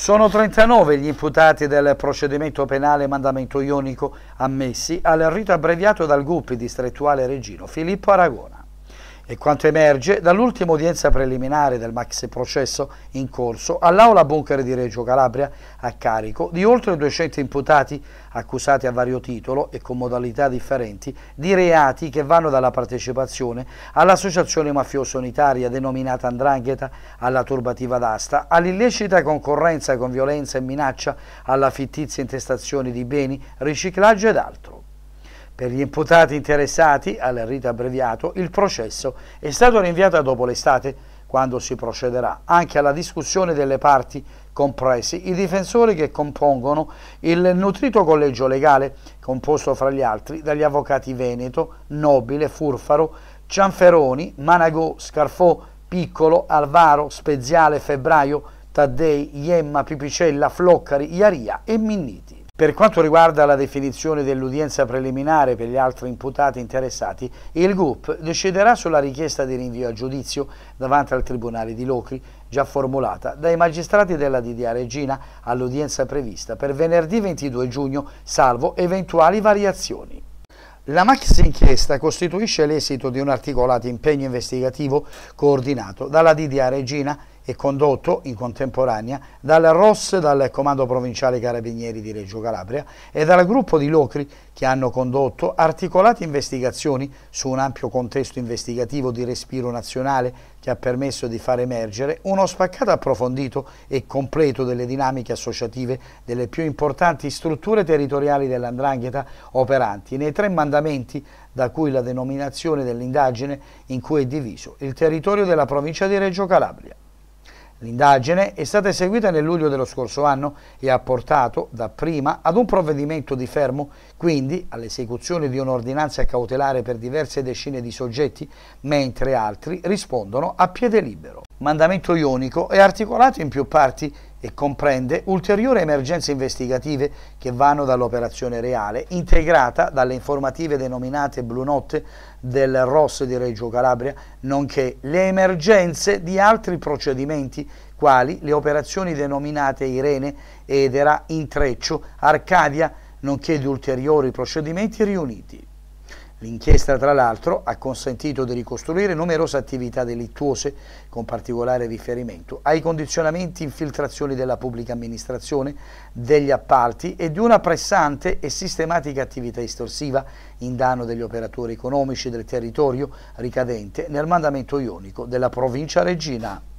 Sono 39 gli imputati del procedimento penale mandamento ionico ammessi al rito abbreviato dal GUP distrettuale Regino Filippo Aragona e quanto emerge dall'ultima udienza preliminare del maxi processo in corso all'Aula Bunker di Reggio Calabria a carico di oltre 200 imputati accusati a vario titolo e con modalità differenti di reati che vanno dalla partecipazione all'associazione mafiosa unitaria denominata Andrangheta, alla turbativa d'asta, all'illecita concorrenza con violenza e minaccia, alla fittizia intestazione di beni, riciclaggio ed altro. Per gli imputati interessati al rito abbreviato, il processo è stato rinviato dopo l'estate, quando si procederà anche alla discussione delle parti, compresi i difensori che compongono il nutrito collegio legale, composto fra gli altri dagli avvocati Veneto, Nobile, Furfaro, Cianferoni, Managò, Scarfò, Piccolo, Alvaro, Speziale, Febbraio, Taddei, Iemma, Pipicella, Floccari, Iaria e Minniti. Per quanto riguarda la definizione dell'udienza preliminare per gli altri imputati interessati, il GUP deciderà sulla richiesta di rinvio a giudizio davanti al Tribunale di Locri, già formulata dai magistrati della DDA Regina all'udienza prevista per venerdì 22 giugno, salvo eventuali variazioni. La maxi inchiesta costituisce l'esito di un articolato impegno investigativo coordinato dalla DDA Regina e condotto in contemporanea dal ROS, dal Comando Provinciale Carabinieri di Reggio Calabria e dal gruppo di Locri che hanno condotto articolate investigazioni su un ampio contesto investigativo di respiro nazionale che ha permesso di far emergere uno spaccato approfondito e completo delle dinamiche associative delle più importanti strutture territoriali dell'Andrangheta operanti nei tre mandamenti da cui la denominazione dell'indagine in cui è diviso il territorio della provincia di Reggio Calabria. L'indagine è stata eseguita nel luglio dello scorso anno e ha portato dapprima ad un provvedimento di fermo, quindi all'esecuzione di un'ordinanza cautelare per diverse decine di soggetti, mentre altri rispondono a piede libero mandamento ionico è articolato in più parti e comprende ulteriori emergenze investigative che vanno dall'operazione reale, integrata dalle informative denominate Blu Notte del ROS di Reggio Calabria, nonché le emergenze di altri procedimenti quali le operazioni denominate Irene, Edera, Intreccio, Arcadia, nonché di ulteriori procedimenti riuniti. L'inchiesta, tra l'altro, ha consentito di ricostruire numerose attività delittuose, con particolare riferimento ai condizionamenti e infiltrazioni della pubblica amministrazione, degli appalti e di una pressante e sistematica attività estorsiva in danno degli operatori economici del territorio ricadente nel mandamento ionico della provincia regina.